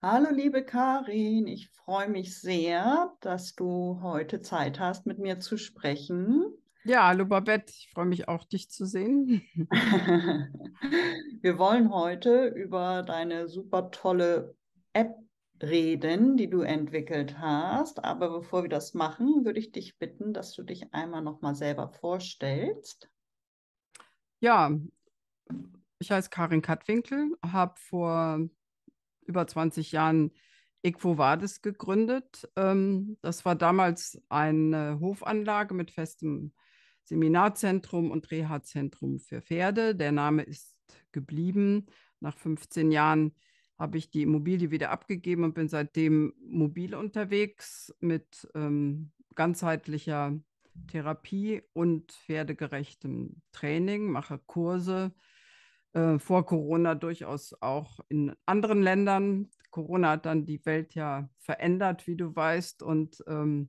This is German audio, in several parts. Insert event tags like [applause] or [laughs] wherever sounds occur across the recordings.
Hallo liebe Karin, ich freue mich sehr, dass du heute Zeit hast, mit mir zu sprechen. Ja, hallo Babette, ich freue mich auch, dich zu sehen. [laughs] [laughs] Wir wollen heute über deine super tolle App reden, die du entwickelt hast. Aber bevor wir das machen, würde ich dich bitten, dass du dich einmal nochmal selber vorstellst. Ja, ich heiße Karin Kattwinkel, habe vor über 20 Jahren Equovadis gegründet. Ähm, das war damals eine Hofanlage mit festem Seminarzentrum und Reha-Zentrum für Pferde. Der Name ist geblieben. Nach 15 Jahren habe ich die Immobilie wieder abgegeben und bin seitdem mobil unterwegs mit ähm, ganzheitlicher Therapie und pferdegerechtem Training, mache Kurse, äh, vor Corona durchaus auch in anderen Ländern. Corona hat dann die Welt ja verändert, wie du weißt. Und ähm,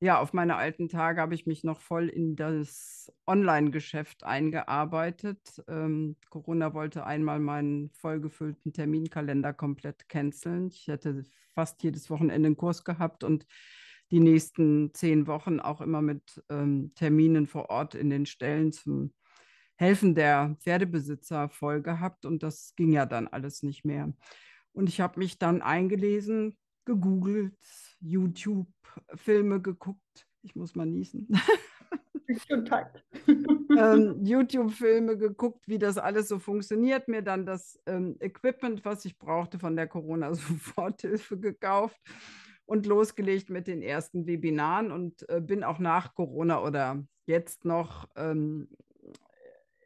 ja, auf meine alten Tage habe ich mich noch voll in das Online-Geschäft eingearbeitet. Ähm, Corona wollte einmal meinen vollgefüllten Terminkalender komplett canceln. Ich hätte fast jedes Wochenende einen Kurs gehabt und die nächsten zehn Wochen auch immer mit ähm, Terminen vor Ort in den Stellen zum Helfen der Pferdebesitzer voll gehabt und das ging ja dann alles nicht mehr. Und ich habe mich dann eingelesen, gegoogelt, YouTube-Filme geguckt. Ich muss mal niesen. [laughs] [laughs] ähm, [laughs] YouTube-Filme geguckt, wie das alles so funktioniert, mir dann das ähm, Equipment, was ich brauchte, von der Corona-Soforthilfe gekauft und losgelegt mit den ersten Webinaren und äh, bin auch nach Corona oder jetzt noch ähm,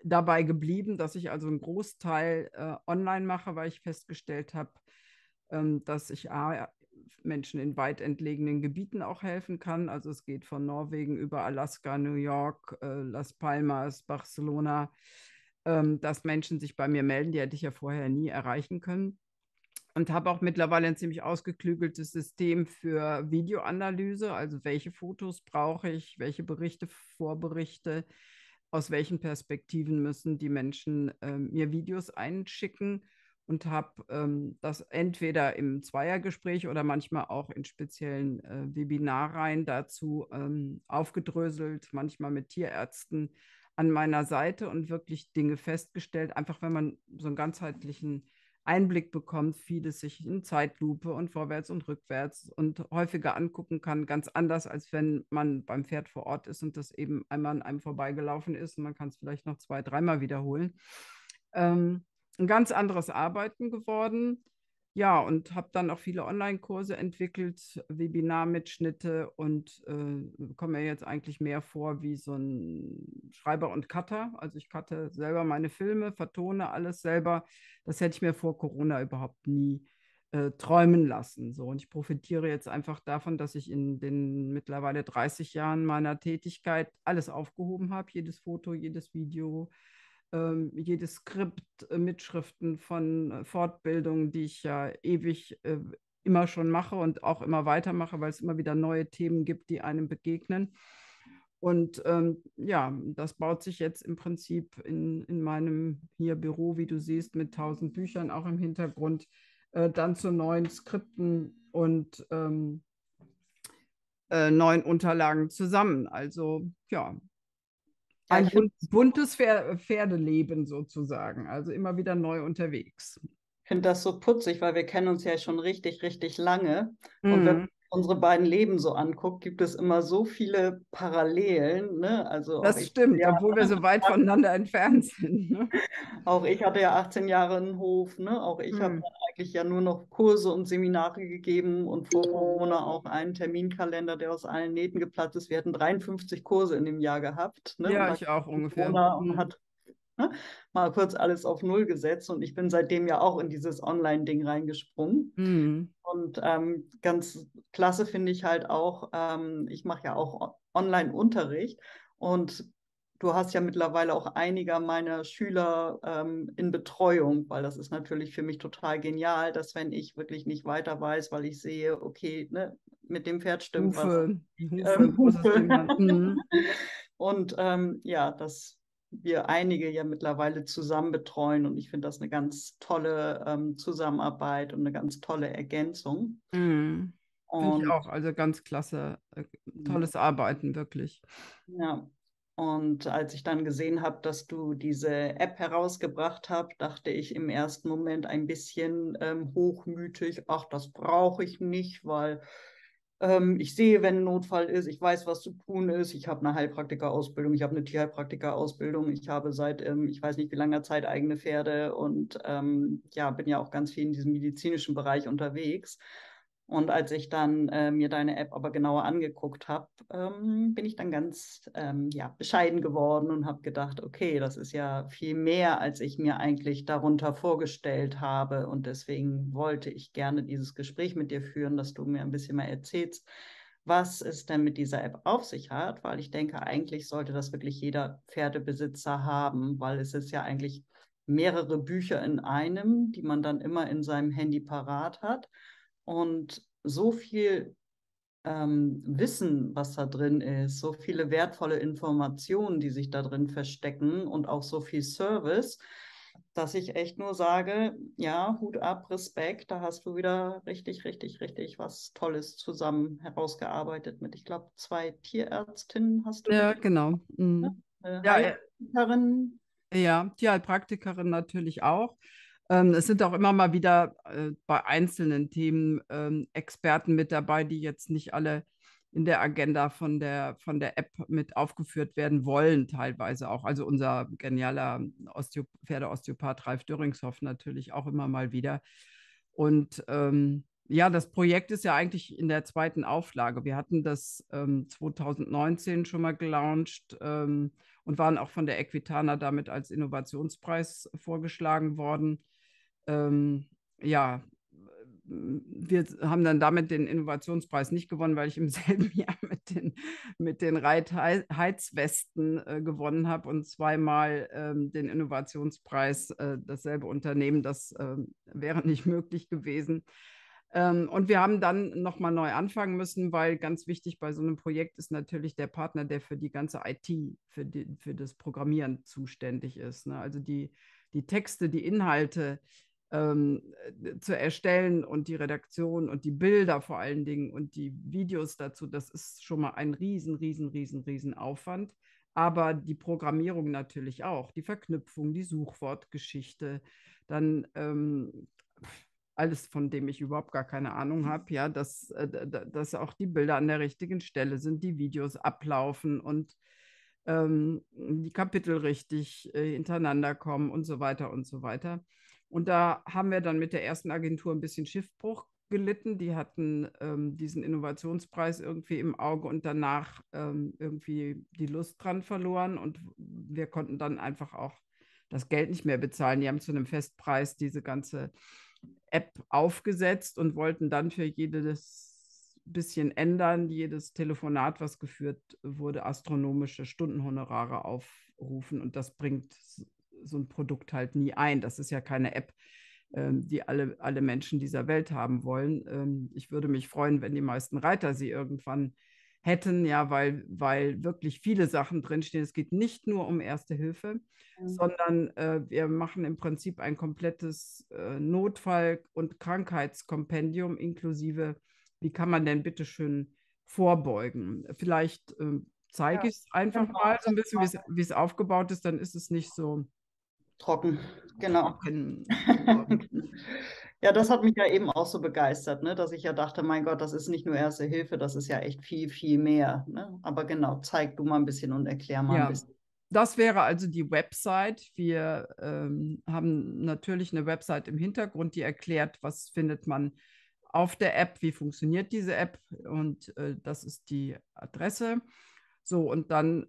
dabei geblieben, dass ich also einen Großteil äh, online mache, weil ich festgestellt habe, ähm, dass ich A, Menschen in weit entlegenen Gebieten auch helfen kann. Also es geht von Norwegen über Alaska, New York, äh, Las Palmas, Barcelona, ähm, dass Menschen sich bei mir melden, die hätte ich ja vorher nie erreichen können. Und habe auch mittlerweile ein ziemlich ausgeklügeltes System für Videoanalyse, also welche Fotos brauche ich, welche Berichte, Vorberichte, aus welchen Perspektiven müssen die Menschen ähm, mir Videos einschicken und habe ähm, das entweder im Zweiergespräch oder manchmal auch in speziellen äh, Webinareien dazu ähm, aufgedröselt, manchmal mit Tierärzten an meiner Seite und wirklich Dinge festgestellt, einfach wenn man so einen ganzheitlichen Einblick bekommt, vieles sich in Zeitlupe und vorwärts und rückwärts und häufiger angucken kann, ganz anders, als wenn man beim Pferd vor Ort ist und das eben einmal an einem vorbeigelaufen ist und man kann es vielleicht noch zwei, dreimal wiederholen. Ähm, ein ganz anderes Arbeiten geworden. Ja, und habe dann auch viele Online-Kurse entwickelt, Webinar-Mitschnitte und äh, komme mir jetzt eigentlich mehr vor wie so ein Schreiber und Cutter. Also ich cutte selber meine Filme, vertone alles selber. Das hätte ich mir vor Corona überhaupt nie äh, träumen lassen. So. Und ich profitiere jetzt einfach davon, dass ich in den mittlerweile 30 Jahren meiner Tätigkeit alles aufgehoben habe, jedes Foto, jedes Video, ähm, jedes Skript, äh, Mitschriften von Fortbildungen, die ich ja ewig äh, immer schon mache und auch immer weitermache, weil es immer wieder neue Themen gibt, die einem begegnen. Und ähm, ja, das baut sich jetzt im Prinzip in, in meinem hier Büro, wie du siehst, mit tausend Büchern auch im Hintergrund, äh, dann zu neuen Skripten und ähm, äh, neuen Unterlagen zusammen. Also ja, ein buntes Pferdeleben sozusagen, also immer wieder neu unterwegs Ich finde das so putzig, weil wir kennen uns ja schon richtig, richtig lange. Mhm. Und wenn man mhm unsere beiden Leben so anguckt, gibt es immer so viele Parallelen. Ne? Also das stimmt, ja, obwohl wir so weit [laughs] voneinander entfernt sind. Ne? Auch ich hatte ja 18 Jahre einen Hof. Ne? Auch ich hm. habe eigentlich ja nur noch Kurse und Seminare gegeben und vor Corona auch einen Terminkalender, der aus allen Nähten geplatzt ist. Wir hatten 53 Kurse in dem Jahr gehabt. Ne? Ja, ich auch ungefähr. Corona und hm. hat Ne? Mal kurz alles auf Null gesetzt und ich bin seitdem ja auch in dieses Online-Ding reingesprungen. Mhm. Und ähm, ganz klasse finde ich halt auch, ähm, ich mache ja auch Online-Unterricht und du hast ja mittlerweile auch einiger meiner Schüler ähm, in Betreuung, weil das ist natürlich für mich total genial, dass wenn ich wirklich nicht weiter weiß, weil ich sehe, okay, ne, mit dem Pferd stimmt Hufe. was. Hufe. Ähm, Hufe. [laughs] Mhm. Und ähm, ja, das wir einige ja mittlerweile zusammen betreuen und ich finde das eine ganz tolle ähm, Zusammenarbeit und eine ganz tolle Ergänzung. Mhm. Finde ich auch, also ganz klasse, äh, tolles Arbeiten wirklich. Ja, und als ich dann gesehen habe, dass du diese App herausgebracht hast, dachte ich im ersten Moment ein bisschen ähm, hochmütig, ach, das brauche ich nicht, weil ähm, ich sehe, wenn ein Notfall ist, ich weiß, was zu tun ist. Ich habe eine Heilpraktika-Ausbildung, ich habe eine Tierheilpraktika-Ausbildung, ich habe seit, ähm, ich weiß nicht wie langer Zeit, eigene Pferde und ähm, ja, bin ja auch ganz viel in diesem medizinischen Bereich unterwegs. Und als ich dann äh, mir deine App aber genauer angeguckt habe, ähm, bin ich dann ganz ähm, ja, bescheiden geworden und habe gedacht, okay, das ist ja viel mehr, als ich mir eigentlich darunter vorgestellt habe. Und deswegen wollte ich gerne dieses Gespräch mit dir führen, dass du mir ein bisschen mal erzählst, was es denn mit dieser App auf sich hat, weil ich denke, eigentlich sollte das wirklich jeder Pferdebesitzer haben, weil es ist ja eigentlich mehrere Bücher in einem, die man dann immer in seinem Handy parat hat und so viel ähm, Wissen, was da drin ist, so viele wertvolle Informationen, die sich da drin verstecken und auch so viel Service, dass ich echt nur sage, ja, Hut ab, Respekt, da hast du wieder richtig, richtig, richtig was Tolles zusammen herausgearbeitet mit, ich glaube, zwei Tierärztinnen hast du. Ja, genau. Mhm. Ne? Äh, ja, äh, ja, ja, die Heilpraktikerin natürlich auch. Ähm, es sind auch immer mal wieder äh, bei einzelnen Themen ähm, Experten mit dabei, die jetzt nicht alle in der Agenda von der, von der App mit aufgeführt werden wollen, teilweise auch. Also unser genialer Osteo Pferdeosteopath Ralf Döringshoff natürlich auch immer mal wieder. Und ähm, ja, das Projekt ist ja eigentlich in der zweiten Auflage. Wir hatten das ähm, 2019 schon mal gelauncht ähm, und waren auch von der Equitana damit als Innovationspreis vorgeschlagen worden ähm, ja, wir haben dann damit den Innovationspreis nicht gewonnen, weil ich im [laughs] selben Jahr mit den, mit den Reitheiz-Heizwesten äh, gewonnen habe und zweimal ähm, den Innovationspreis, äh, dasselbe Unternehmen, das äh, wäre nicht möglich gewesen. Ähm, und wir haben dann nochmal neu anfangen müssen, weil ganz wichtig bei so einem Projekt ist natürlich der Partner, der für die ganze IT, für, die, für das Programmieren zuständig ist. Ne? Also die, die Texte, die Inhalte, ähm, äh, zu erstellen und die Redaktion und die Bilder vor allen Dingen und die Videos dazu, das ist schon mal ein riesen, riesen, riesen, riesen Aufwand. Aber die Programmierung natürlich auch, die Verknüpfung, die Suchwortgeschichte, dann ähm, alles, von dem ich überhaupt gar keine Ahnung mhm. habe, ja, dass, äh, dass auch die Bilder an der richtigen Stelle sind, die Videos ablaufen und ähm, die Kapitel richtig äh, hintereinander kommen und so weiter und so weiter. Und da haben wir dann mit der ersten Agentur ein bisschen Schiffbruch gelitten. Die hatten ähm, diesen Innovationspreis irgendwie im Auge und danach ähm, irgendwie die Lust dran verloren. Und wir konnten dann einfach auch das Geld nicht mehr bezahlen. Die haben zu einem Festpreis diese ganze App aufgesetzt und wollten dann für jedes bisschen ändern, jedes Telefonat, was geführt wurde, astronomische Stundenhonorare aufrufen. Und das bringt so ein Produkt halt nie ein. Das ist ja keine App, ähm, die alle, alle Menschen dieser Welt haben wollen. Ähm, ich würde mich freuen, wenn die meisten Reiter sie irgendwann hätten, ja, weil, weil wirklich viele Sachen drinstehen. Es geht nicht nur um Erste Hilfe, mhm. sondern äh, wir machen im Prinzip ein komplettes äh, Notfall- und Krankheitskompendium inklusive, wie kann man denn bitte schön vorbeugen? Vielleicht äh, zeige ja. ich es einfach genau, mal so ein bisschen, wie es aufgebaut ist, dann ist es nicht so trocken, oh, genau. Trocken. [laughs] ja, das hat mich ja eben auch so begeistert, ne? dass ich ja dachte, mein Gott, das ist nicht nur Erste Hilfe, das ist ja echt viel, viel mehr. Ne? Aber genau, zeig du mal ein bisschen und erklär mal ja. ein bisschen. Das wäre also die Website. Wir ähm, haben natürlich eine Website im Hintergrund, die erklärt, was findet man auf der App, wie funktioniert diese App und äh, das ist die Adresse. So, und dann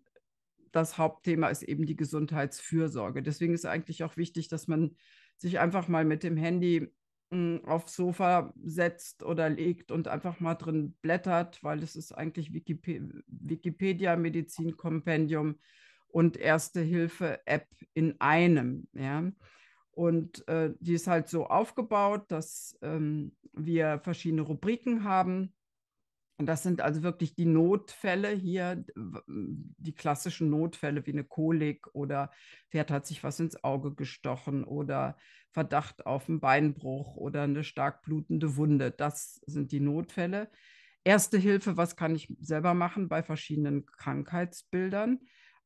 das Hauptthema ist eben die Gesundheitsfürsorge. Deswegen ist eigentlich auch wichtig, dass man sich einfach mal mit dem Handy hm, aufs Sofa setzt oder legt und einfach mal drin blättert, weil es ist eigentlich Wikipedia Medizin Kompendium und Erste Hilfe App in einem, ja. Und äh, die ist halt so aufgebaut, dass ähm, wir verschiedene Rubriken haben und das sind also wirklich die Notfälle hier, die klassischen Notfälle wie eine Kolik oder Pferd hat sich was ins Auge gestochen oder Verdacht auf einen Beinbruch oder eine stark blutende Wunde. Das sind die Notfälle. Erste Hilfe, was kann ich selber machen bei verschiedenen Krankheitsbildern?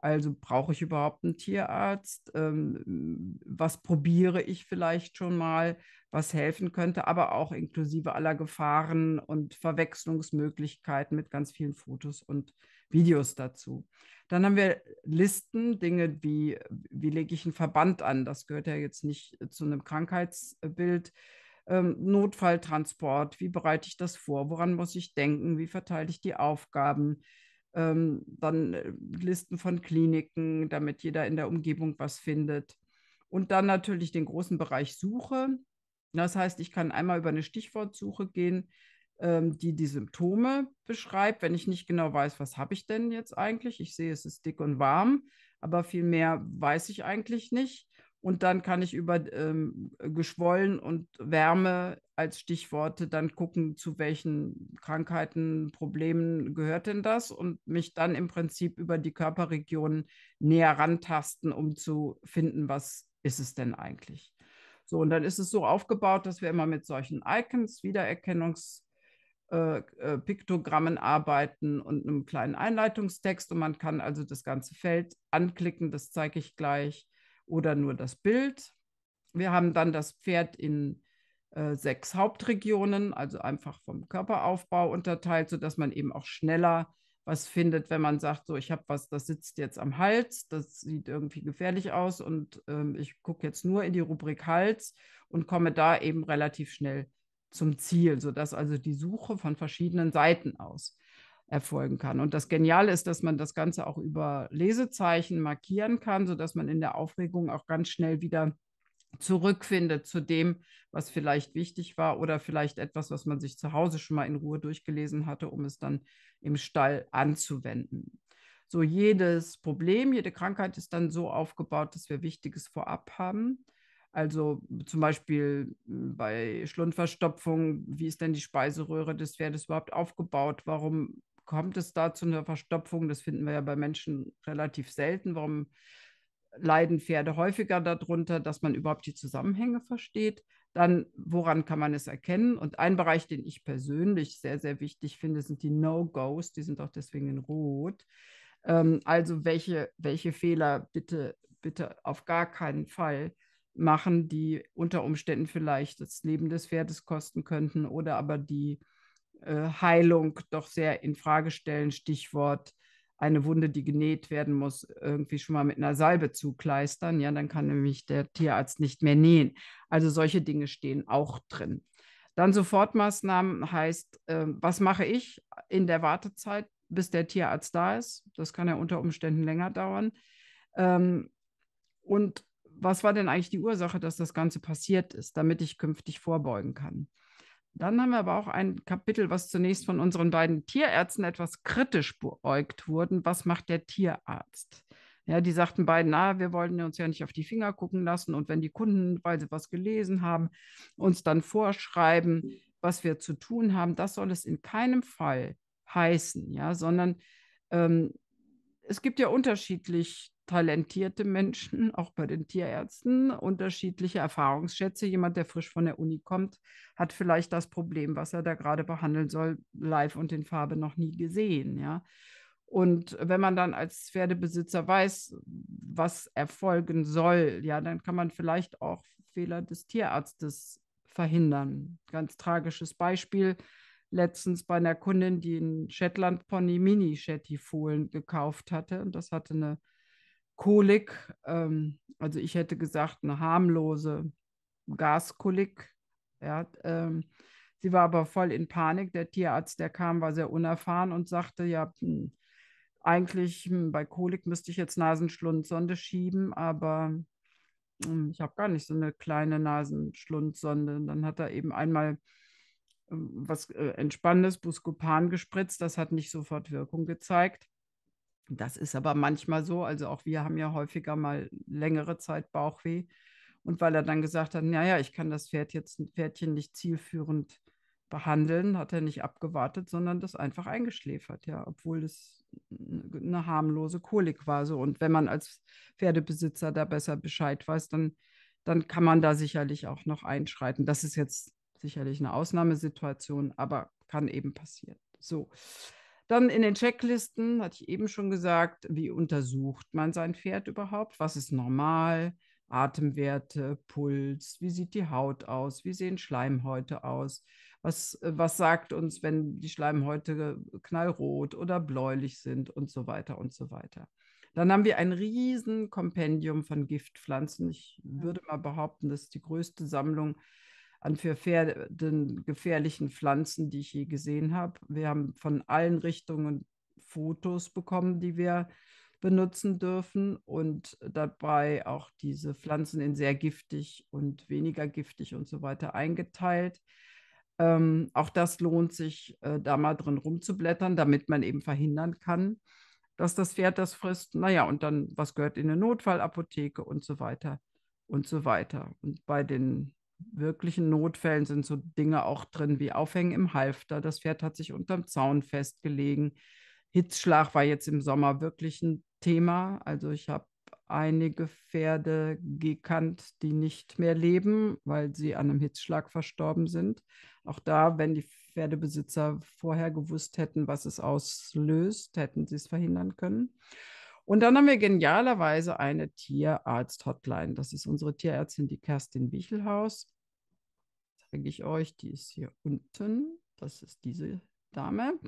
Also brauche ich überhaupt einen Tierarzt? Ähm, was probiere ich vielleicht schon mal, was helfen könnte, aber auch inklusive aller Gefahren und Verwechslungsmöglichkeiten mit ganz vielen Fotos und Videos dazu. Dann haben wir Listen, Dinge wie, wie lege ich einen Verband an? Das gehört ja jetzt nicht äh, zu einem Krankheitsbild. Ähm, Notfalltransport, wie bereite ich das vor? Woran muss ich denken? Wie verteile ich die Aufgaben? ähm, dann äh, Listen von Kliniken, damit jeder in der Umgebung was findet. Und dann natürlich den großen Bereich Suche. Das heißt, ich kann einmal über eine Stichwortsuche gehen, ähm, die die Symptome beschreibt, wenn ich nicht genau weiß, was habe ich denn jetzt eigentlich. Ich sehe, es ist dick und warm, aber viel mehr weiß ich eigentlich nicht. Und dann kann ich über ähm, Geschwollen und Wärme als Stichworte dann gucken, zu welchen Krankheiten, Problemen gehört denn das und mich dann im Prinzip über die Körperregionen näher rantasten, um zu finden, was ist es denn eigentlich. So, und dann ist es so aufgebaut, dass wir immer mit solchen Icons, Wiedererkennungspiktogrammen äh, äh, Piktogrammen arbeiten und einem kleinen Einleitungstext. Und man kann also das ganze Feld anklicken, das zeige ich gleich oder nur das Bild. Wir haben dann das Pferd in äh, sechs Hauptregionen, also einfach vom Körperaufbau unterteilt, sodass man eben auch schneller was findet, wenn man sagt, so, ich habe was, das sitzt jetzt am Hals, das sieht irgendwie gefährlich aus und ähm, ich gucke jetzt nur in die Rubrik Hals und komme da eben relativ schnell zum Ziel, sodass also die Suche von verschiedenen Seiten aus erfolgen kann. Und das Geniale ist, dass man das Ganze auch über Lesezeichen markieren kann, sodass man in der Aufregung auch ganz schnell wieder zurückfindet zu dem, was vielleicht wichtig war oder vielleicht etwas, was man sich zu Hause schon mal in Ruhe durchgelesen hatte, um es dann im Stall anzuwenden. So jedes Problem, jede Krankheit ist dann so aufgebaut, dass wir Wichtiges vorab haben. Also zum Beispiel hm, bei Schlundverstopfung, wie ist denn die Speiseröhre des Pferdes überhaupt aufgebaut? Warum kommt es da zu einer Verstopfung? Das finden wir ja bei Menschen relativ selten. Warum leiden Pferde häufiger darunter, dass man überhaupt die Zusammenhänge versteht? Dann, woran kann man es erkennen? Und ein Bereich, den ich persönlich sehr, sehr wichtig finde, sind die No-Gos. Die sind auch deswegen in Rot. Ähm, also, welche, welche Fehler bitte, bitte auf gar keinen Fall machen, die unter Umständen vielleicht das Leben des Pferdes kosten könnten oder aber die äh, Heilung doch sehr in Frage stellen. Stichwort eine Wunde, die genäht werden muss, irgendwie schon mal mit einer Salbe zukleistern. Ja, dann kann nämlich der Tierarzt nicht mehr nähen. Also solche Dinge stehen auch drin. Dann Sofortmaßnahmen heißt, äh, was mache ich in der Wartezeit, bis der Tierarzt da ist? Das kann ja unter Umständen länger dauern. Ähm, und was war denn eigentlich die Ursache, dass das Ganze passiert ist, damit ich künftig vorbeugen kann? Dann haben wir aber auch ein Kapitel, was zunächst von unseren beiden Tierärzten etwas kritisch beäugt wurden. Was macht der Tierarzt? Ja, die sagten beiden, na, wir wollten uns ja nicht auf die Finger gucken lassen und wenn die Kunden, weil sie was gelesen haben, uns dann vorschreiben, was wir zu tun haben, das soll es in keinem Fall heißen, ja, sondern ähm, es gibt ja unterschiedlich talentierte Menschen, auch bei den Tierärzten, unterschiedliche Erfahrungsschätze. Jemand, der frisch von der Uni kommt, hat vielleicht das Problem, was er da gerade behandeln soll, live und in Farbe noch nie gesehen, ja. Und wenn man dann als Pferdebesitzer weiß, was erfolgen soll, ja, dann kann man vielleicht auch Fehler des Tierarztes verhindern. Ganz tragisches Beispiel letztens bei einer Kundin, die in Shetland Pony Mini Shetty Fohlen gekauft hatte. Und das hatte eine Kolik, ähm, also ich hätte gesagt, eine harmlose Gaskolik. Ja, ähm, sie war aber voll in Panik. Der Tierarzt, der kam, war sehr unerfahren und sagte, ja, mh, hm, eigentlich mh, hm, bei Kolik müsste ich jetzt Nasenschlundsonde schieben, aber hm, ich habe gar nicht so eine kleine Nasenschlundsonde. dann hat er eben einmal was äh, Entspannendes, Buscopan gespritzt. Das hat nicht sofort Wirkung gezeigt. Das ist aber manchmal so. Also auch wir haben ja häufiger mal längere Zeit Bauchweh. Und weil er dann gesagt hat, naja, ich kann das Pferd jetzt, Pferdchen nicht zielführend behandeln, hat er nicht abgewartet, sondern das einfach eingeschläfert, ja, obwohl es eine harmlose Kolik war. So. Und wenn man als Pferdebesitzer da besser Bescheid weiß, dann, dann kann man da sicherlich auch noch einschreiten. Das ist jetzt sicherlich eine Ausnahmesituation, aber kann eben passieren. So. Dann in den Checklisten hatte ich eben schon gesagt, wie untersucht man sein Pferd überhaupt? Was ist normal? Atemwerte, Puls, wie sieht die Haut aus? Wie sehen Schleimhäute aus? Was, was sagt uns, wenn die Schleimhäute knallrot oder bläulich sind und so weiter und so weiter? Dann haben wir ein riesen Kompendium von Giftpflanzen. Ich würde mal behaupten, das ist die größte Sammlung an für den gefährlichen Pflanzen, die ich je gesehen habe. Wir haben von allen Richtungen Fotos bekommen, die wir benutzen dürfen und dabei auch diese Pflanzen in sehr giftig und weniger giftig und so weiter eingeteilt. Ähm, auch das lohnt sich, äh, da mal drin rumzublättern, damit man eben verhindern kann, dass das Pferd das frisst. Naja, und dann, was gehört in eine Notfallapotheke und so weiter und so weiter. Und bei den wirklichen Notfällen sind so Dinge auch drin wie Aufhängen im Halfter. Das Pferd hat sich unterm Zaun festgelegen. Hitzschlag war jetzt im Sommer wirklich ein Thema. Also ich habe einige Pferde gekannt, die nicht mehr leben, weil sie an einem Hitzschlag verstorben sind. Auch da, wenn die Pferdebesitzer vorher gewusst hätten, was es auslöst, hätten sie es verhindern können. Und dann haben wir genialerweise eine Tierarzt-Hotline. Das ist unsere Tierärztin, die Kerstin Wichelhaus zeige ich euch, die ist hier unten, das ist diese Dame,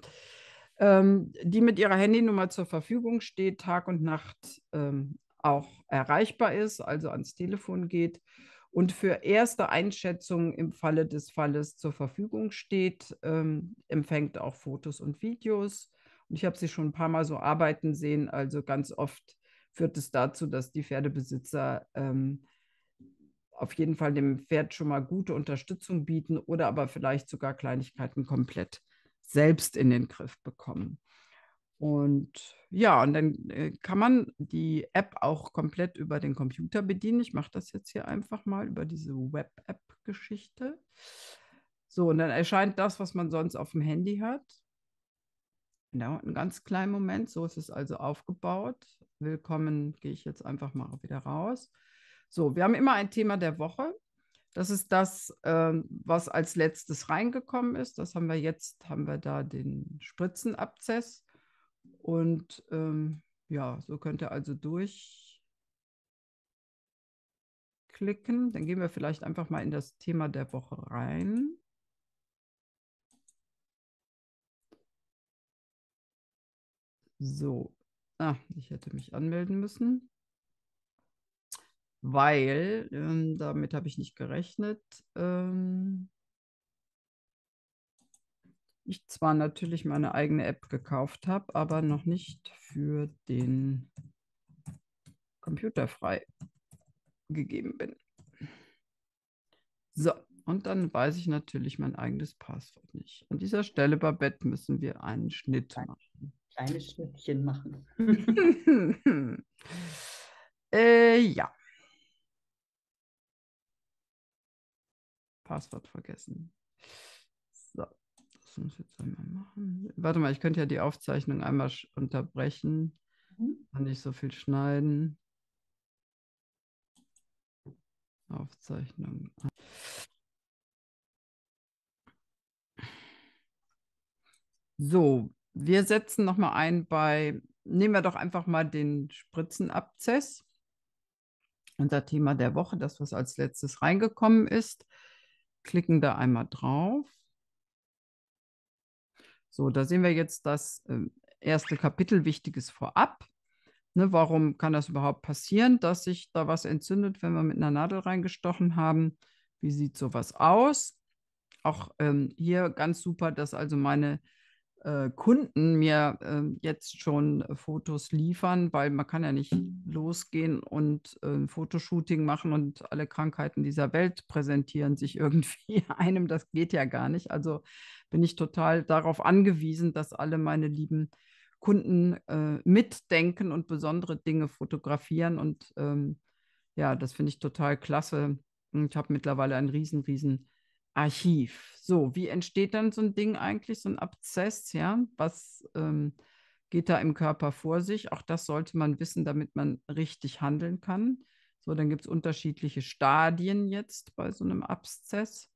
ähm, die mit ihrer Handynummer zur Verfügung steht, Tag und Nacht ähm, auch erreichbar ist, also ans Telefon geht und für erste Einschätzungen im Falle des Falles zur Verfügung steht, ähm, empfängt auch Fotos und Videos. Und ich habe sie schon ein paar Mal so arbeiten sehen, also ganz oft führt es dazu, dass die Pferdebesitzer ähm, auf jeden Fall dem Pferd schon mal gute Unterstützung bieten oder aber vielleicht sogar Kleinigkeiten komplett selbst in den Griff bekommen. Und ja, und dann äh, kann man die App auch komplett über den Computer bedienen. Ich mache das jetzt hier einfach mal über diese Web-App-Geschichte. So, und dann erscheint das, was man sonst auf dem Handy hat. Genau, einen ganz kleinen Moment. So ist es also aufgebaut. Willkommen, gehe ich jetzt einfach mal wieder raus. So, wir haben immer ein Thema der Woche. Das ist das, ähm, was als letztes reingekommen ist. Das haben wir jetzt, haben wir da den Spritzenabzess. Und ähm, ja, so könnt ihr also durchklicken. Dann gehen wir vielleicht einfach mal in das Thema der Woche rein. So, ah, ich hätte mich anmelden müssen weil ähm, damit habe ich nicht gerechnet. Ähm, ich zwar natürlich meine eigene App gekauft habe, aber noch nicht für den Computer frei gegeben bin. So, und dann weiß ich natürlich mein eigenes Passwort nicht. An dieser Stelle, Babette, müssen wir einen Schnitt machen. Kleines Schnittchen machen. [laughs] äh, ja. Passwort vergessen. So, das muss ich jetzt einmal machen. Warte mal, ich könnte ja die Aufzeichnung einmal unterbrechen mhm. und nicht so viel schneiden. Aufzeichnung. So, wir setzen nochmal ein bei, nehmen wir doch einfach mal den Spritzenabzess, unser Thema der Woche, das, was als letztes reingekommen ist klicken da einmal drauf. So, da sehen wir jetzt das ähm, erste Kapitel, Wichtiges vorab. Ne, warum kann das überhaupt passieren, dass sich da was entzündet, wenn wir mit einer Nadel reingestochen haben? Wie sieht sowas aus? Auch ähm, hier ganz super, dass also meine äh, Kunden mir äh, jetzt schon äh, Fotos liefern, weil man kann ja nicht losgehen und äh, ein Fotoshooting machen und alle Krankheiten dieser Welt präsentieren sich [laughs] irgendwie einem. Das geht ja gar nicht. Also bin ich total darauf angewiesen, dass alle meine lieben Kunden äh, mitdenken und besondere Dinge fotografieren. Und ähm, ja, das finde ich total klasse. ich habe mittlerweile ein riesen, riesen Archiv. So, wie entsteht dann so ein Ding eigentlich, so ein Abszess? Ja, was ähm, geht da im Körper vor sich? Auch das sollte man wissen, damit man richtig handeln kann. So, dann gibt es unterschiedliche Stadien jetzt bei so einem Abszess.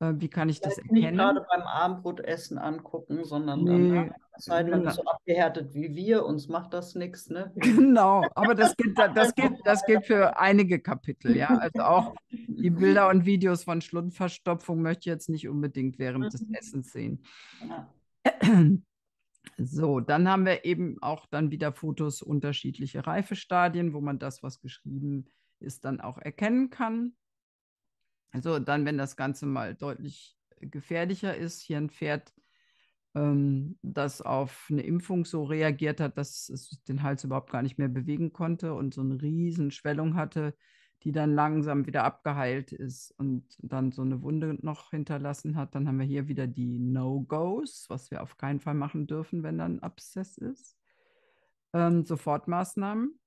Äh, wie kann ich das erkennen? Nicht gerade beim Abendbrotessen angucken, sondern ne? nee. dann, es sei denn, so abgehärtet wie wir, uns macht das nichts. Ne? [laughs] Genau, aber das gilt, das, gilt, [laughs] das gilt für einige Kapitel. Ja? Also auch [laughs] die Bilder und Videos von Schlundverstopfung möchte ich jetzt nicht unbedingt während des mhm. Essens sehen. Ja. [clears throat] So, dann haben wir eben auch dann wieder Fotos unterschiedlicher Reifestadien, wo man das, was geschrieben ist, dann auch erkennen kann. Also dann, wenn das Ganze mal deutlich äh, gefährlicher ist, hier ein Pferd, ähm, das auf eine Impfung so reagiert hat, dass es den Hals überhaupt gar nicht mehr bewegen konnte und so eine riesen Schwellung hatte, die dann langsam wieder abgeheilt ist und dann so eine Wunde noch hinterlassen hat. Dann haben wir hier wieder die No-Gos, was wir auf keinen Fall machen dürfen, wenn dann Abszess ist. Ähm, Sofortmaßnahmen.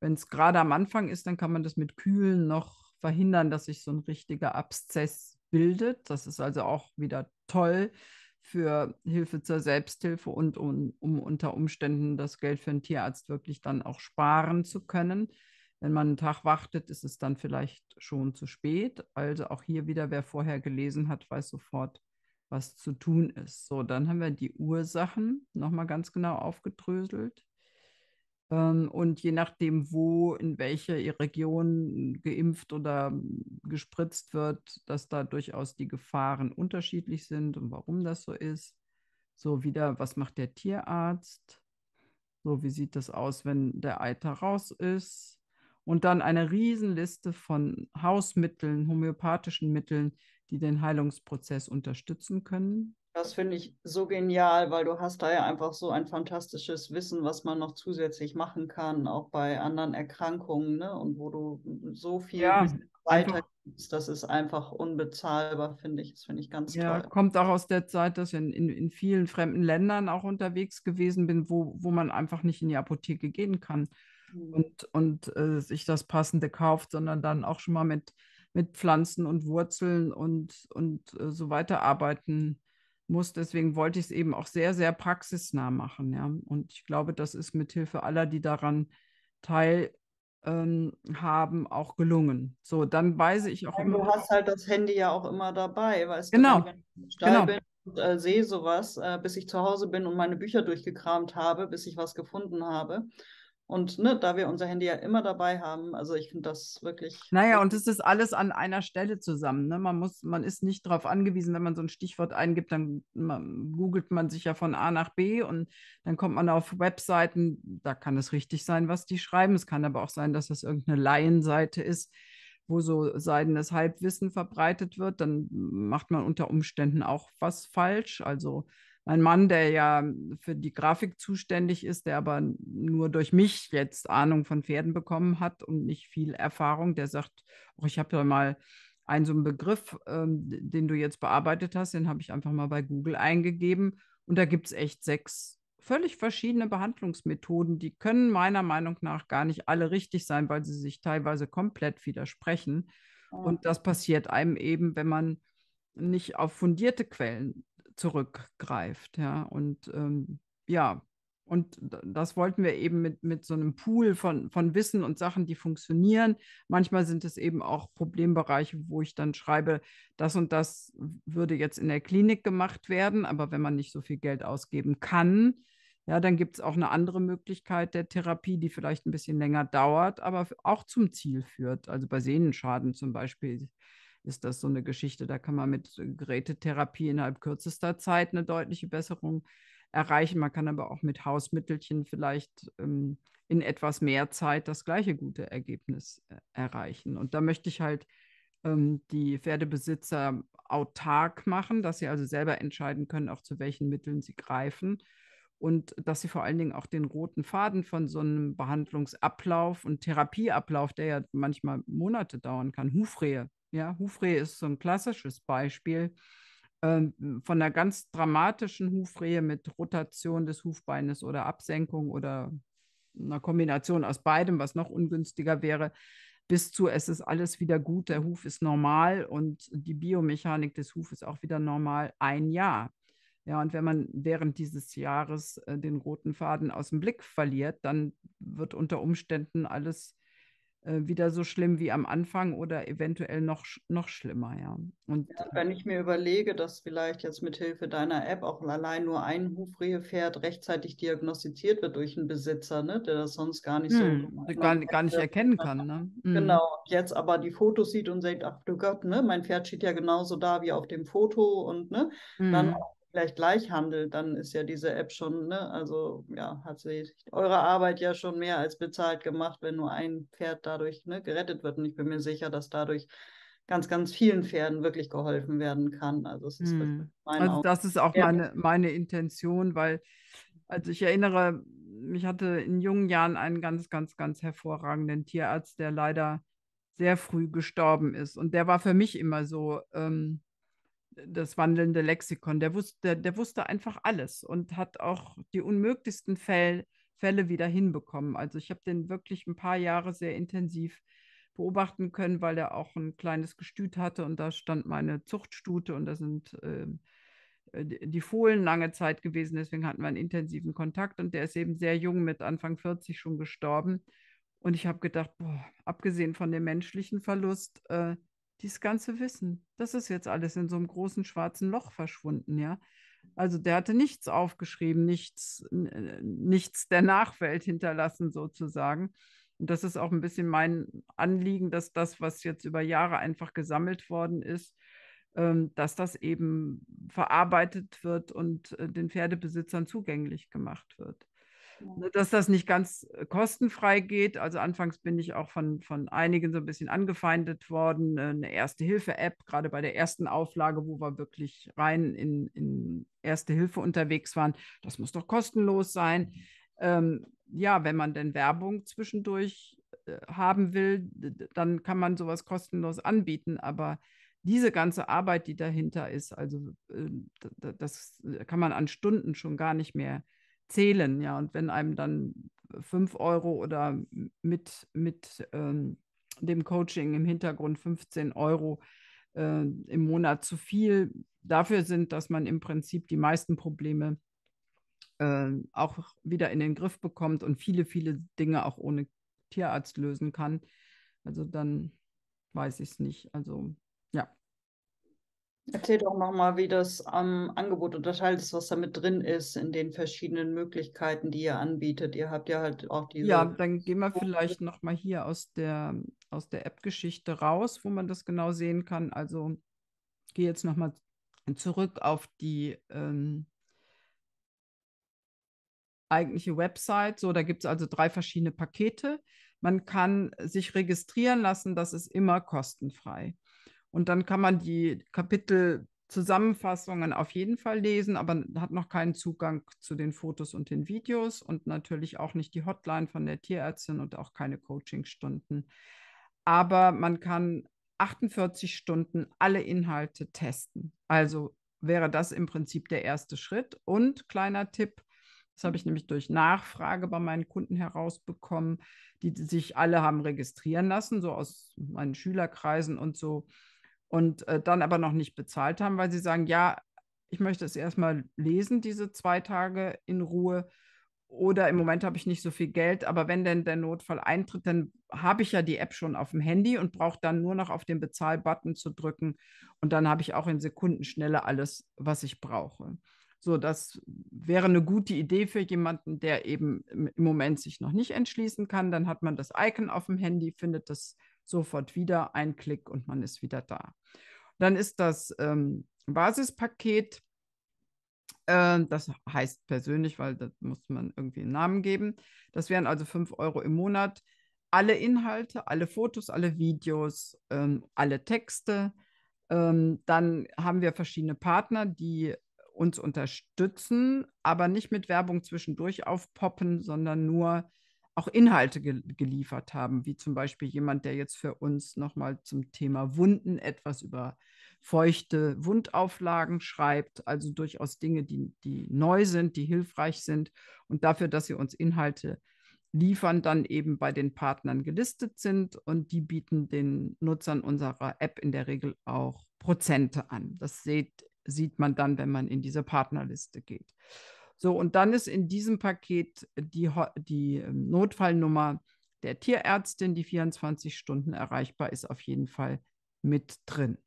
Wenn es gerade am Anfang ist, dann kann man das mit Kühlen noch verhindern, dass sich so ein richtiger Abszess bildet. Das ist also auch wieder toll für Hilfe zur Selbsthilfe und um, um unter Umständen das Geld für einen Tierarzt wirklich dann auch sparen zu können. Wenn man einen Tag wartet, ist es dann vielleicht schon zu spät. Also auch hier wieder, wer vorher gelesen hat, weiß sofort, was zu tun ist. So, dann haben wir die Ursachen nochmal ganz genau aufgedröselt. Ähm, und je nachdem, wo, in welche Region geimpft oder hm, gespritzt wird, dass da durchaus die Gefahren unterschiedlich sind und warum das so ist. So wieder, was macht der Tierarzt? So, wie sieht das aus, wenn der Eiter raus ist? Und dann eine Riesenliste von Hausmitteln, homöopathischen Mitteln, die den Heilungsprozess unterstützen können. Das finde ich so genial, weil du hast da ja einfach so ein fantastisches Wissen, was man noch zusätzlich machen kann, auch bei anderen Erkrankungen, ne? Und wo du so viel ja, weitergibst, das ist einfach unbezahlbar, finde ich. Das finde ich ganz ja, toll. Kommt auch aus der Zeit, dass ich in, in, in, vielen fremden Ländern auch unterwegs gewesen bin, wo, wo man einfach nicht in die Apotheke gehen kann mhm. und, und äh, sich das Passende kauft, sondern dann auch schon mal mit, mit Pflanzen und Wurzeln und, und äh, so weiter arbeiten muss. Deswegen wollte ich es eben auch sehr, sehr praxisnah machen. Ja? Und ich glaube, das ist mit Hilfe aller, die daran teilhaben, ähm, auch gelungen. So, dann weise ich auch. Ja, immer du hast halt das Handy ja auch immer dabei, weißt genau. du? Wenn ich im genau. bin und äh, sehe sowas, äh, bis ich zu Hause bin und meine Bücher durchgekramt habe, bis ich was gefunden habe. Und ne, da wir unser Handy ja immer dabei haben, also ich finde das wirklich. Naja, und es ist alles an einer Stelle zusammen. Ne? Man muss, man ist nicht darauf angewiesen, wenn man so ein Stichwort eingibt, dann man, googelt man sich ja von A nach B und dann kommt man auf Webseiten, da kann es richtig sein, was die schreiben. Es kann aber auch sein, dass das irgendeine Laienseite ist, wo so seidenes Halbwissen verbreitet wird. Dann macht man unter Umständen auch was falsch. Also mein Mann, der ja für die Grafik zuständig ist, der aber nur durch mich jetzt Ahnung von Pferden bekommen hat und nicht viel Erfahrung, der sagt, oh, ich habe ja mal einen so einen Begriff, ähm, den du jetzt bearbeitet hast, den habe ich einfach mal bei Google eingegeben. Und da gibt es echt sechs völlig verschiedene Behandlungsmethoden. Die können meiner Meinung nach gar nicht alle richtig sein, weil sie sich teilweise komplett widersprechen. Ah. Und das passiert einem eben, wenn man nicht auf fundierte Quellen zurückgreift. Ja? Und ähm, ja, und das wollten wir eben mit, mit so einem Pool von, von Wissen und Sachen, die funktionieren. Manchmal sind es eben auch Problembereiche, wo ich dann schreibe, das und das würde jetzt in der Klinik gemacht werden, aber wenn man nicht so viel Geld ausgeben kann, ja, dann gibt es auch eine andere Möglichkeit der Therapie, die vielleicht ein bisschen länger dauert, aber auch zum Ziel führt. Also bei Sehnenschaden zum Beispiel ist das so eine Geschichte. Da kann man mit Gerätetherapie innerhalb kürzester Zeit eine deutliche Besserung erreichen. Man kann aber auch mit Hausmittelchen vielleicht ähm, in etwas mehr Zeit das gleiche gute Ergebnis äh, erreichen. Und da möchte ich halt ähm, die Pferdebesitzer autark machen, dass sie also selber entscheiden können, auch zu welchen Mitteln sie greifen. Und dass sie vor allen Dingen auch den roten Faden von so einem Behandlungsablauf und Therapieablauf, der ja manchmal Monate dauern kann, Hufrehe ja, Hufrehe ist so ein klassisches Beispiel ähm, von einer ganz dramatischen Hufrehe mit Rotation des Hufbeines oder Absenkung oder einer Kombination aus beidem, was noch ungünstiger wäre, bis zu es ist alles wieder gut, der Huf ist normal und die Biomechanik des Hufes auch wieder normal, ein Jahr. Ja, und wenn man während dieses Jahres äh, den roten Faden aus dem Blick verliert, dann wird unter Umständen alles äh, wieder so schlimm wie am Anfang oder eventuell noch, noch schlimmer, ja. Und ja, äh wenn ich mir überlege, dass vielleicht jetzt mit Hilfe deiner App auch allein nur ein Hufrehepferd rechtzeitig diagnostiziert wird durch einen Besitzer, ne, der das sonst gar nicht hm, so gar, gar nicht erkennen kann, ne? [laughs] Genau. Hm. Jetzt aber die Fotos sieht und sagt, ach du Gott, ne, mein Pferd steht ja genauso da wie auf dem Foto und ne, hm. dann auch vielleicht gleich handelt, dann ist ja diese App schon, ne, also ja, hat sich eure Arbeit ja schon mehr als bezahlt gemacht, wenn nur ein Pferd dadurch ne, gerettet wird. Und ich bin mir sicher, dass dadurch ganz, ganz vielen Pferden wirklich geholfen werden kann. Also, es ist hm. also das ist auch meine, meine Intention, weil, also ich erinnere, mich hatte in jungen Jahren einen ganz, ganz, ganz hervorragenden Tierarzt, der leider sehr früh gestorben ist. Und der war für mich immer so, ähm, das wandelnde Lexikon. Der wusste, der wusste einfach alles und hat auch die unmöglichsten Fälle, Fälle wieder hinbekommen. Also ich habe den wirklich ein paar Jahre sehr intensiv beobachten können, weil er auch ein kleines Gestüt hatte und da stand meine Zuchtstute und da sind ähm, äh, die Fohlen lange Zeit gewesen. Deswegen hatten wir einen intensiven Kontakt und der ist eben sehr jung mit Anfang 40 schon gestorben. Und ich habe gedacht, boah, abgesehen von dem menschlichen Verlust, äh, dieses ganze Wissen, das ist jetzt alles in so einem großen schwarzen Loch verschwunden, ja. Also der hatte nichts aufgeschrieben, nichts, äh, nichts der Nachwelt hinterlassen sozusagen. Und das ist auch ein bisschen mein Anliegen, dass das, was jetzt über Jahre einfach gesammelt worden ist, ähm, dass das eben verarbeitet wird und äh, den Pferdebesitzern zugänglich gemacht wird. Ne, dass das nicht ganz äh, kostenfrei geht. Also anfangs bin ich auch von, von einigen so ein bisschen angefeindet worden. Äh, eine Erste-Hilfe-App, gerade bei der ersten Auflage, wo wir wirklich rein in, in Erste Hilfe unterwegs waren, das muss doch kostenlos sein. Ähm, ja, wenn man denn Werbung zwischendurch äh, haben will, dann kann man sowas kostenlos anbieten, aber diese ganze Arbeit, die dahinter ist, also das kann man an Stunden schon gar nicht mehr zählen, ja. Und wenn einem dann 5 Euro oder mit, mit ähm, dem Coaching im Hintergrund 15 Euro äh, im Monat zu viel dafür sind, dass man im Prinzip die meisten Probleme äh, auch wieder in den Griff bekommt und viele, viele Dinge auch ohne Tierarzt lösen kann. Also dann weiß ich es nicht. Also Erzähl doch nochmal, wie das ähm, Angebot unterteilt ist, was da mit drin ist in den verschiedenen Möglichkeiten, die ihr anbietet. Ihr habt ja halt auch diese. Ja, dann gehen wir vielleicht nochmal hier aus der, aus der App-Geschichte raus, wo man das genau sehen kann. Also gehe jetzt nochmal zurück auf die ähm, eigentliche Website. So, da gibt es also drei verschiedene Pakete. Man kann sich registrieren lassen, das ist immer kostenfrei. Und dann kann man die Kapitelzusammenfassungen auf jeden Fall lesen, aber hat noch keinen Zugang zu den Fotos und den Videos und natürlich auch nicht die Hotline von der Tierärztin und auch keine Coachingstunden. Aber man kann 48 Stunden alle Inhalte testen. Also wäre das im Prinzip der erste Schritt. Und kleiner Tipp, das habe ich nämlich durch Nachfrage bei meinen Kunden herausbekommen, die sich alle haben registrieren lassen, so aus meinen Schülerkreisen und so und äh, dann aber noch nicht bezahlt haben, weil sie sagen, ja, ich möchte es erstmal lesen, diese zwei Tage in Ruhe. Oder im Moment habe ich nicht so viel Geld, aber wenn denn der Notfall eintritt, dann habe ich ja die App schon auf dem Handy und brauche dann nur noch auf den Bezahlbutton zu drücken. Und dann habe ich auch in Sekundenschnelle alles, was ich brauche. So, das wäre eine gute Idee für jemanden, der eben im Moment sich noch nicht entschließen kann. Dann hat man das Icon auf dem Handy, findet das sofort wieder, ein Klick und man ist wieder da. Dann ist das ähm, Basispaket, äh, das heißt persönlich, weil das muss man irgendwie einen Namen geben. Das wären also 5 Euro im Monat. Alle Inhalte, alle Fotos, alle Videos, ähm, alle Texte. Ähm, dann haben wir verschiedene Partner, die uns unterstützen, aber nicht mit Werbung zwischendurch aufpoppen, sondern nur auch Inhalte ge geliefert haben, wie zum Beispiel jemand, der jetzt für uns nochmal zum Thema Wunden etwas über feuchte Wundauflagen schreibt, also durchaus Dinge, die, die neu sind, die hilfreich sind und dafür, dass sie uns Inhalte liefern, dann eben bei den Partnern gelistet sind und die bieten den Nutzern unserer App in der Regel auch Prozente an. Das seht, sieht man dann, wenn man in diese Partnerliste geht. So, und dann ist in diesem Paket äh, die, die ähm, Notfallnummer der Tierärztin, die 24 Stunden erreichbar ist, auf jeden Fall mit drin.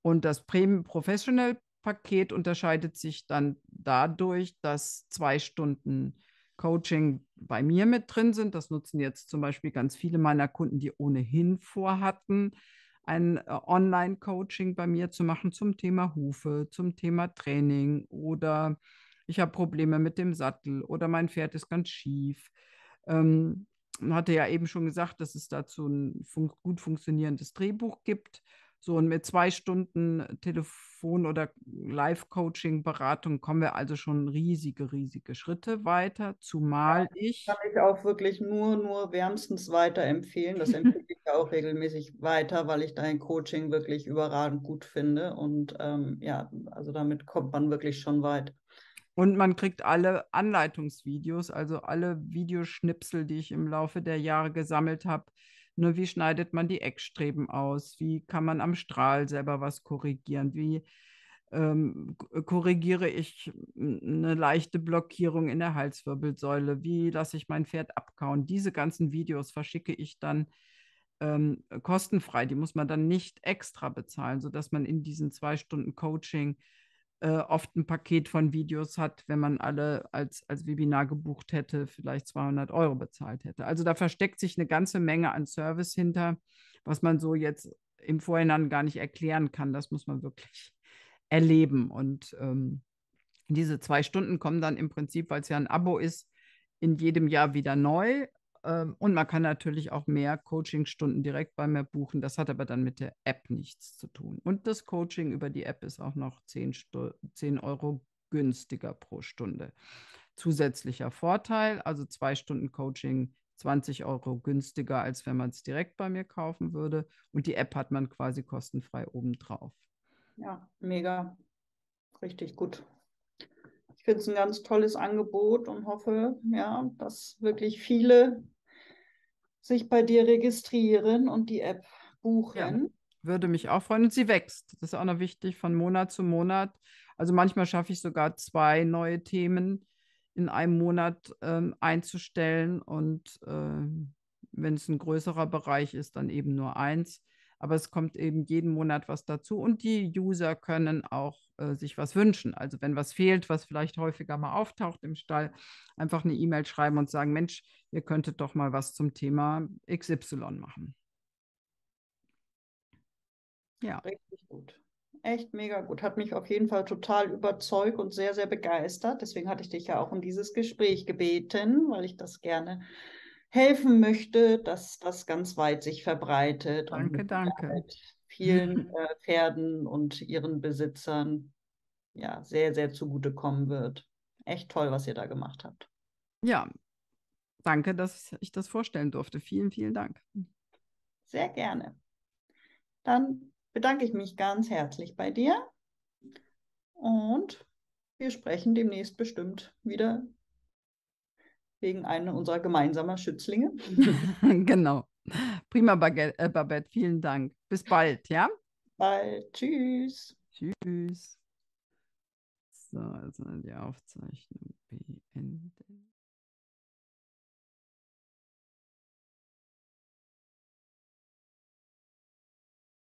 Und das Premium Professional Paket unterscheidet sich dann dadurch, dass zwei Stunden Coaching bei mir mit drin sind. Das nutzen jetzt zum Beispiel ganz viele meiner Kunden, die ohnehin vorhatten, ein äh, Online-Coaching bei mir zu machen zum Thema Hufe, zum Thema Training oder ich habe Probleme mit dem Sattel oder mein Pferd ist ganz schief. Ähm, hatte ja eben schon gesagt, dass es dazu ein fun gut funktionierendes Drehbuch gibt. So, und mit zwei Stunden Telefon- oder Live-Coaching-Beratung kommen wir also schon riesige, riesige Schritte weiter, zumal ich. Kann ich auch wirklich nur, nur wärmstens weiterempfehlen. Das empfehle ich ja auch regelmäßig weiter, weil ich dein Coaching wirklich überragend gut finde. Und ähm, ja, also damit kommt man wirklich schon weit. Und man kriegt alle Anleitungsvideos, also alle Videoschnipsel, die ich im Laufe der Jahre gesammelt habe. Nur wie schneidet man die Eckstreben aus? Wie kann man am Strahl selber was korrigieren? Wie ähm, korrigiere ich eine leichte Blockierung in der Halswirbelsäule? Wie lasse ich mein Pferd abkauen? Diese ganzen Videos verschicke ich dann ähm, kostenfrei. Die muss man dann nicht extra bezahlen, sodass man in diesen zwei Stunden Coaching äh, oft ein Paket von Videos hat, wenn man alle als, als Webinar gebucht hätte, vielleicht 200 Euro bezahlt hätte. Also da versteckt sich eine ganze Menge an Service hinter, was man so jetzt im Vorhinein gar nicht erklären kann. Das muss man wirklich [laughs] erleben. Und ähm, diese zwei Stunden kommen dann im Prinzip, weil es ja ein Abo ist, in jedem Jahr wieder neu. Ähm, und man kann natürlich auch mehr Coachingstunden direkt bei mir buchen. Das hat aber dann mit der App nichts zu tun. Und das Coaching über die App ist auch noch 10, 10 Euro günstiger pro Stunde. Zusätzlicher Vorteil, also zwei Stunden Coaching 20 Euro günstiger, als wenn man es direkt bei mir kaufen würde. Und die App hat man quasi kostenfrei obendrauf. Ja, mega. Richtig gut. Ich finde es ein ganz tolles Angebot und hoffe, ja, dass wirklich viele sich bei dir registrieren und die App buchen. Ja, würde mich auch freuen. Und sie wächst. Das ist auch noch wichtig von Monat zu Monat. Also manchmal schaffe ich sogar zwei neue Themen in einem Monat ähm, einzustellen und äh, wenn es ein größerer Bereich ist, dann eben nur eins. Aber es kommt eben jeden Monat was dazu und die User können auch äh, sich was wünschen. Also wenn was fehlt, was vielleicht häufiger mal auftaucht im Stall, einfach eine E-Mail schreiben und sagen, Mensch, ihr könntet doch mal was zum Thema XY machen. Ja. Richtig gut. Echt mega gut. Hat mich auf jeden Fall total überzeugt und sehr, sehr begeistert. Deswegen hatte ich dich ja auch um dieses Gespräch gebeten, weil ich das gerne helfen möchte, dass das ganz weit sich verbreitet. Danke, danke. Vielen äh, Pferden und ihren Besitzern ja sehr, sehr zugutekommen wird. Echt toll, was ihr da gemacht habt. Ja, danke, dass ich das vorstellen durfte. Vielen, vielen Dank. Sehr gerne. Dann bedanke ich mich ganz herzlich bei dir und wir sprechen demnächst bestimmt wieder wegen einer unserer gemeinsamen Schützlinge. [laughs] genau. Prima, Baguette, äh, Babette. Vielen Dank. Bis bald, ja? Bald. Tschüss. Tschüss. So, jetzt also die Aufzeichnung beenden.